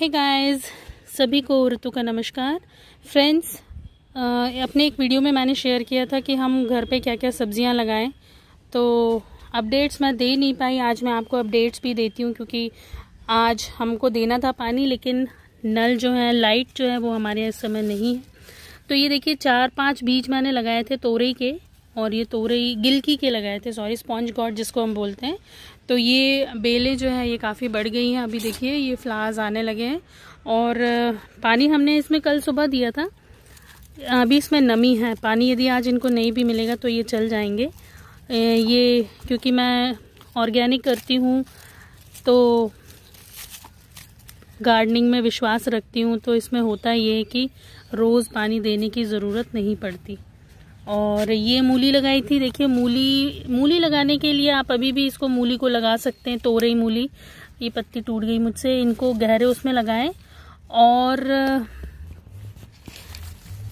हे hey guys सभी को ऋतु का नमस्कार फ्रेंड्स अपने एक वीडियो में मैंने शेयर किया था कि हम घर पे क्या क्या सब्जियां लगाएं तो अपडेट्स मैं दे नहीं पाई आज मैं आपको अपडेट्स भी देती हूँ क्योंकि आज हमको देना था पानी लेकिन नल जो है लाइट जो है वो हमारे यहाँ इस समय नहीं है तो ये देखिए चार पाँच बीज मैंने लगाए थे तोरे के और ये तोरे गिलकी के लगाए थे सॉरी स्पॉन्ज गॉड जिसको हम बोलते हैं तो ये बेलें जो है ये काफ़ी बढ़ गई हैं अभी देखिए ये फ्लावर्स आने लगे हैं और पानी हमने इसमें कल सुबह दिया था अभी इसमें नमी है पानी यदि आज इनको नहीं भी मिलेगा तो ये चल जाएंगे ये क्योंकि मैं ऑर्गेनिक करती हूँ तो गार्डनिंग में विश्वास रखती हूँ तो इसमें होता ये है कि रोज़ पानी देने की ज़रूरत नहीं पड़ती और ये मूली लगाई थी देखिए मूली मूली लगाने के लिए आप अभी भी इसको मूली को लगा सकते हैं तोरई मूली ये पत्ती टूट गई मुझसे इनको गहरे उसमें लगाएं और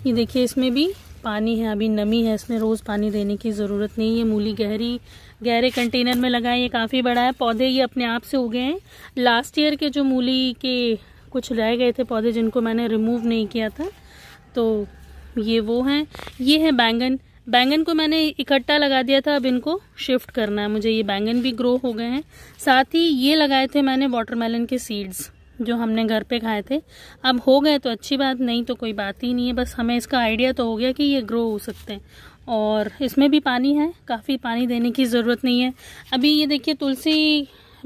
ये देखिए इसमें भी पानी है अभी नमी है इसमें रोज़ पानी देने की ज़रूरत नहीं है मूली गहरी गहरे कंटेनर में लगाएं ये काफ़ी बड़ा है पौधे ये अपने आप से उगे हैं लास्ट ईयर के जो मूली के कुछ रह गए थे पौधे जिनको मैंने रिमूव नहीं किया था तो ये वो हैं ये है बैंगन बैंगन को मैंने इकट्ठा लगा दिया था अब इनको शिफ्ट करना है मुझे ये बैंगन भी ग्रो हो गए हैं साथ ही ये लगाए थे मैंने वाटरमेलन के सीड्स जो हमने घर पे खाए थे अब हो गए तो अच्छी बात नहीं तो कोई बात ही नहीं है बस हमें इसका आइडिया तो हो गया कि ये ग्रो हो सकते हैं और इसमें भी पानी है काफ़ी पानी देने की ज़रूरत नहीं है अभी ये देखिए तुलसी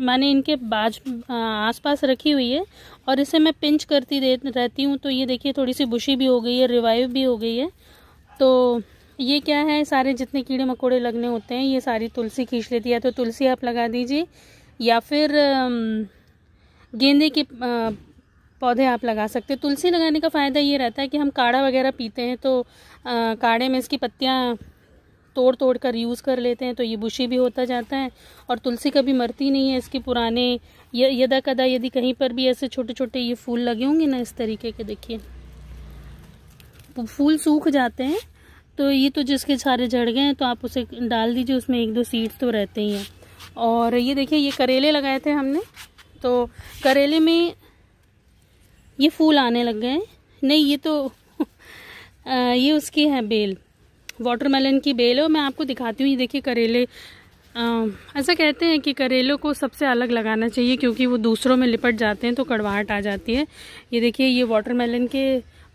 मैंने इनके बाज आसपास रखी हुई है और इसे मैं पिंच करती दे रहती हूँ तो ये देखिए थोड़ी सी बुशी भी हो गई है रिवाइव भी हो गई है तो ये क्या है सारे जितने कीड़े मकोड़े लगने होते हैं ये सारी तुलसी खींच लेती है तो तुलसी आप लगा दीजिए या फिर गेंदे के पौधे आप लगा सकते हैं तुलसी लगाने का फ़ायदा ये रहता है कि हम काढ़ा वगैरह पीते हैं तो काढ़े में इसकी पत्तियाँ तोड़ तोड़ कर यूज़ कर लेते हैं तो ये बुशी भी होता जाता है और तुलसी कभी मरती नहीं है इसके पुराने यदा कदा यदि कहीं पर भी ऐसे छोटे छोटे ये फूल लगे होंगे ना इस तरीके के देखिए तो फूल सूख जाते हैं तो ये तो जिसके सारे झड़ गए हैं तो आप उसे डाल दीजिए उसमें एक दो सीड्स तो रहते ही हैं और ये देखिए ये करेले लगाए थे हमने तो करेले में ये फूल आने लग गए नहीं ये तो आ, ये उसकी है बेल वाटरमेलन की बेल है और मैं आपको दिखाती हूँ ये देखिए करेले आ, ऐसा कहते हैं कि करेलों को सबसे अलग लगाना चाहिए क्योंकि वो दूसरों में लिपट जाते हैं तो कड़वाहट आ जाती है ये देखिए ये वाटरमेलन के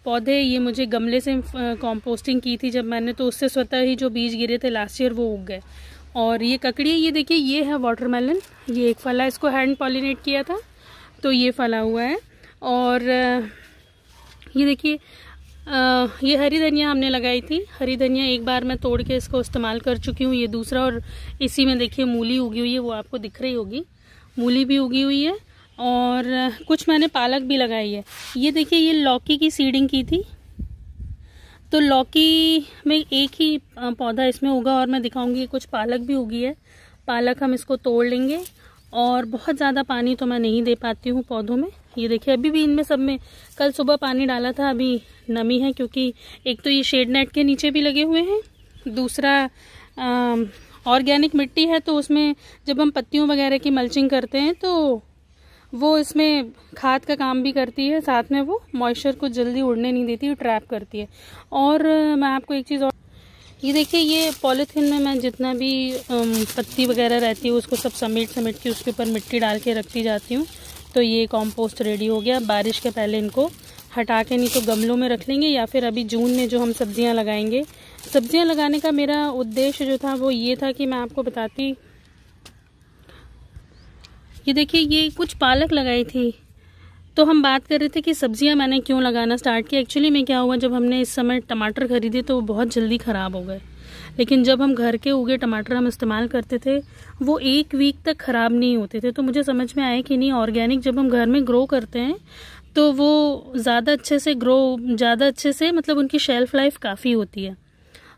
पौधे ये मुझे गमले से कंपोस्टिंग की थी जब मैंने तो उससे स्वतः ही जो बीज गिरे थे लास्ट ईयर वो उग गए और ये ककड़ी ये देखिए ये है मेलन ये एक फला इसको हैंड पॉलिनेट किया था तो ये फला हुआ है और ये देखिए ये हरी धनिया हमने लगाई थी हरी धनिया एक बार मैं तोड़ के इसको इस्तेमाल कर चुकी हूँ ये दूसरा और इसी में देखिए मूली उगी हुई है वो आपको दिख रही होगी मूली भी उगी हुई है और कुछ मैंने पालक भी लगाई है ये देखिए ये लौकी की सीडिंग की थी तो लौकी में एक ही पौधा इसमें होगा और मैं दिखाऊंगी कुछ पालक भी उगी है पालक हम इसको तोड़ लेंगे और बहुत ज़्यादा पानी तो मैं नहीं दे पाती हूँ पौधों में ये देखिए अभी भी इनमें सब में कल सुबह पानी डाला था अभी नमी है क्योंकि एक तो ये शेड नेट के नीचे भी लगे हुए हैं दूसरा ऑर्गेनिक मिट्टी है तो उसमें जब हम पत्तियों वगैरह की मल्चिंग करते हैं तो वो इसमें खाद का काम भी करती है साथ में वो मॉइस्चर को जल्दी उड़ने नहीं देती ट्रैप करती है और मैं आपको एक चीज़ और ये देखिए ये पॉलीथीन में मैं जितना भी पत्ती वगैरह रहती हूँ उसको सब समेट समेट के उसके ऊपर मिट्टी डाल के रखती जाती हूँ तो ये कॉम्पोस्ट रेडी हो गया बारिश के पहले इनको हटा के नहीं तो गमलों में रख लेंगे या फिर अभी जून में जो हम सब्जियां लगाएंगे सब्जियां लगाने का मेरा उद्देश्य जो था वो ये था कि मैं आपको बताती ये देखिए ये कुछ पालक लगाई थी तो हम बात कर रहे थे कि सब्जियां मैंने क्यों लगाना स्टार्ट किया एक्चुअली में क्या हुआ जब हमने इस समय टमाटर खरीदे तो वो बहुत जल्दी ख़राब हो गए लेकिन जब हम घर के उगे टमाटर हम इस्तेमाल करते थे वो एक वीक तक ख़राब नहीं होते थे तो मुझे समझ में आया कि नहीं ऑर्गेनिक जब हम घर में ग्रो करते हैं तो वो ज़्यादा अच्छे से ग्रो ज़्यादा अच्छे से मतलब उनकी शेल्फ़ लाइफ काफ़ी होती है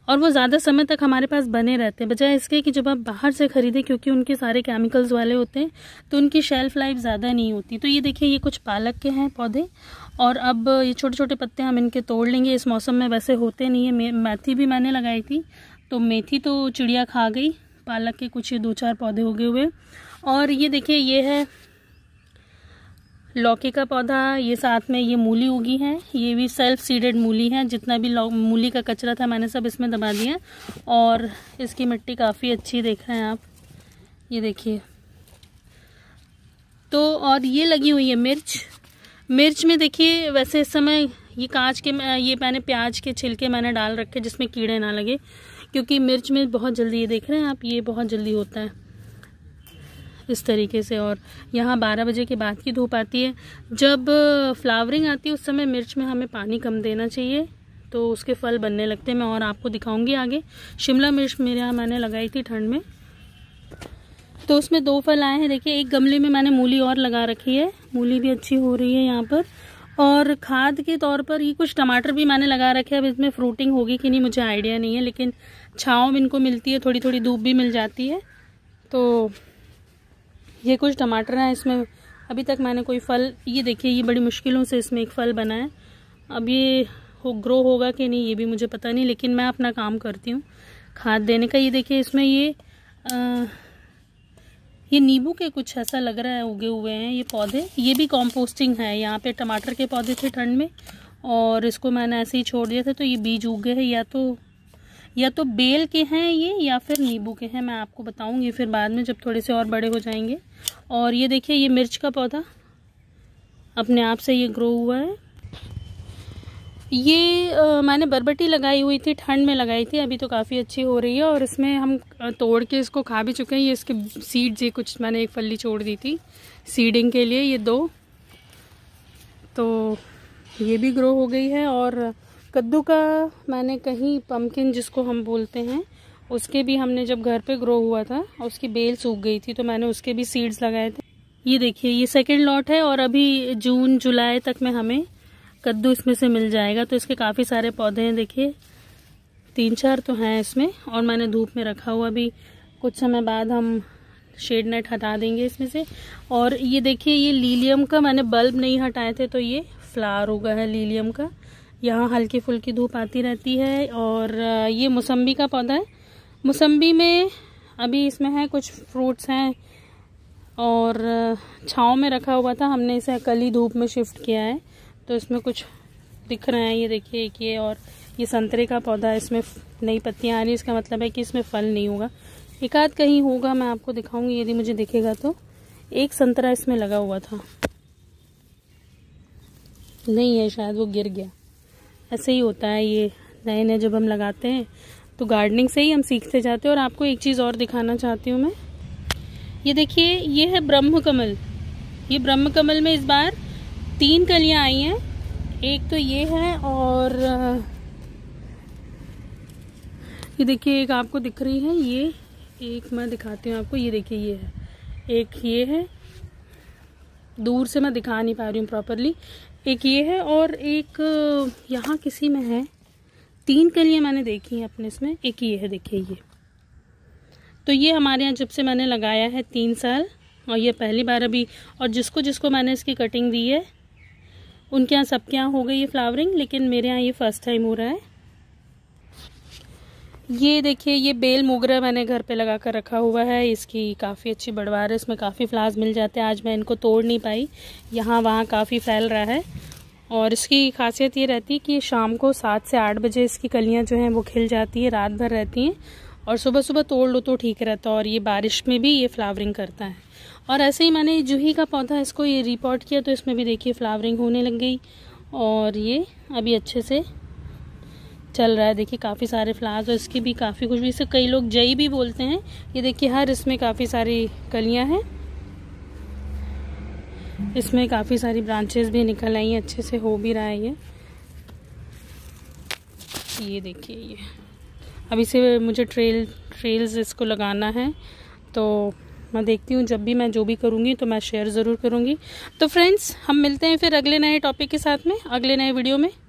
और वो ज़्यादा समय तक हमारे पास बने रहते हैं बजाय इसके कि जब आप बाहर से खरीदें क्योंकि उनके सारे केमिकल्स वाले होते हैं तो उनकी शेल्फ़ लाइफ ज़्यादा नहीं होती तो ये देखिए ये कुछ पालक के हैं पौधे और अब ये छोटे छोटे पत्ते हम इनके तोड़ लेंगे इस मौसम में वैसे होते नहीं है मेथी भी मैंने लगाई थी तो मेथी तो चिड़िया खा गई पालक के कुछ दो चार पौधे उगे हुए और ये देखिए ये है लौकी का पौधा ये साथ में ये मूली उगी है ये भी सेल्फ सीडेड मूली है जितना भी मूली का कचरा था मैंने सब इसमें दबा दिया और इसकी मिट्टी काफ़ी अच्छी देख रहे हैं आप ये देखिए तो और ये लगी हुई है मिर्च मिर्च में देखिए वैसे इस समय ये कांच के ये मैंने प्याज के छिलके मैंने डाल रखे जिसमें कीड़े ना लगे क्योंकि मिर्च में बहुत जल्दी ये देख रहे हैं आप ये बहुत जल्दी होता है इस तरीके से और यहाँ 12 बजे के बाद की धूप आती है जब फ्लावरिंग आती है उस समय मिर्च में हमें पानी कम देना चाहिए तो उसके फल बनने लगते हैं मैं और आपको दिखाऊंगी आगे शिमला मिर्च मेरे यहाँ मैंने लगाई थी ठंड में तो उसमें दो फल आए हैं देखिए एक गमले में मैंने मूली और लगा रखी है मूली भी अच्छी हो रही है यहाँ पर और खाद के तौर पर ये कुछ टमाटर भी मैंने लगा रखे हैं अब इसमें फ्रूटिंग होगी कि नहीं मुझे आइडिया नहीं है लेकिन छाँव इनको मिलती है थोड़ी थोड़ी धूप भी मिल जाती है तो ये कुछ टमाटर हैं इसमें अभी तक मैंने कोई फल ये देखिए ये बड़ी मुश्किलों से इसमें एक फल बना है अब ये हो ग्रो होगा कि नहीं ये भी मुझे पता नहीं लेकिन मैं अपना काम करती हूँ खाद देने का ये देखिए इसमें ये आ, ये नींबू के कुछ ऐसा लग रहा है उगे हुए हैं ये पौधे ये भी कॉम्पोस्टिंग है यहाँ पे टमाटर के पौधे थे ठंड में और इसको मैंने ऐसे ही छोड़ दिया था तो ये बीज उग गए हैं या तो या तो बेल के हैं ये या फिर नींबू के हैं मैं आपको बताऊंगी फिर बाद में जब थोड़े से और बड़े हो जाएंगे और ये देखिए ये मिर्च का पौधा अपने आप से ये ग्रो हुआ है ये आ, मैंने बरबटी लगाई हुई थी ठंड में लगाई थी अभी तो काफ़ी अच्छी हो रही है और इसमें हम तोड़ के इसको खा भी चुके हैं ये इसके सीड्स ये कुछ मैंने एक फली छोड़ दी थी सीडिंग के लिए ये दो तो ये भी ग्रो हो गई है और कद्दू का मैंने कहीं पम्पकिन जिसको हम बोलते हैं उसके भी हमने जब घर पे ग्रो हुआ था उसकी बेल सूख गई थी तो मैंने उसके भी सीड्स लगाए थे ये देखिए ये सेकेंड लॉट है और अभी जून जुलाई तक में हमें कद्दू इसमें से मिल जाएगा तो इसके काफ़ी सारे पौधे हैं देखिए तीन चार तो हैं इसमें और मैंने धूप में रखा हुआ भी कुछ समय बाद हम शेड नेट हटा देंगे इसमें से और ये देखिए ये लीलियम का मैंने बल्ब नहीं हटाए थे तो ये फ्लावर होगा है लीलियम का यहाँ हल्की फुल्की धूप आती रहती है और ये मौसम्बी का पौधा है मौसम्बी में अभी इसमें है कुछ फ्रूट्स हैं और छाँव में रखा हुआ था हमने इसे कल ही धूप में शिफ्ट किया है तो इसमें कुछ दिख रहे हैं ये देखिए एक ये और ये संतरे का पौधा है इसमें नई पत्तियाँ आ रही इसका मतलब है कि इसमें फल नहीं होगा एक आध कहीं होगा मैं आपको दिखाऊंगी यदि मुझे दिखेगा तो एक संतरा इसमें लगा हुआ था नहीं है शायद वो गिर गया ऐसे ही होता है ये नए नए जब हम लगाते हैं तो गार्डनिंग से ही हम सीखते जाते हैं और आपको एक चीज़ और दिखाना चाहती हूँ मैं ये देखिए ये है ब्रह्म कमल ये ब्रह्म कमल में इस बार तीन कलियां आई हैं एक तो ये है और ये देखिए एक आपको दिख रही है ये एक मैं दिखाती हूँ आपको ये देखिए ये है एक ये है दूर से मैं दिखा नहीं पा रही हूँ प्रॉपरली एक ये है और एक यहाँ किसी में है तीन कलियाँ मैंने देखी हैं अपने इसमें एक ये है देखिए ये तो ये हमारे यहाँ जब से मैंने लगाया है तीन साल और ये पहली बार अभी और जिसको जिसको मैंने इसकी कटिंग दी है उनके यहाँ सबके यहाँ हो गई ये फ्लावरिंग लेकिन मेरे यहाँ ये फर्स्ट टाइम हो रहा है ये देखिए ये बेल मोगरा मैंने घर पे लगा कर रखा हुआ है इसकी काफ़ी अच्छी बढ़वार है इसमें काफ़ी फ्लावर्स मिल जाते हैं आज मैं इनको तोड़ नहीं पाई यहाँ वहाँ काफ़ी फैल रहा है और इसकी खासियत ये रहती है कि शाम को सात से आठ बजे इसकी कलियाँ जो हैं वो खिल जाती है रात भर रहती हैं और सुबह सुबह तोड़ लो तो ठीक रहता है और ये बारिश में भी ये फ्लावरिंग करता है और ऐसे ही मैंने जूही का पौधा इसको ये रिपोर्ट किया तो इसमें भी देखिए फ्लावरिंग होने लग गई और ये अभी अच्छे से चल रहा है देखिए काफ़ी सारे फ्लावर्स और इसकी भी काफ़ी कुछ भी इसे कई लोग जई भी बोलते हैं ये देखिए हर इसमें काफ़ी सारी कलियाँ हैं इसमें काफ़ी सारी ब्रांचेस भी निकल आई हैं अच्छे से हो भी रहा है ये ये देखिए ये अभी से मुझे ट्रेल ट्रेल्स इसको लगाना है तो मैं देखती हूँ जब भी मैं जो भी करूँगी तो मैं शेयर ज़रूर करूँगी तो फ्रेंड्स हम मिलते हैं फिर अगले नए टॉपिक के साथ में अगले नए वीडियो में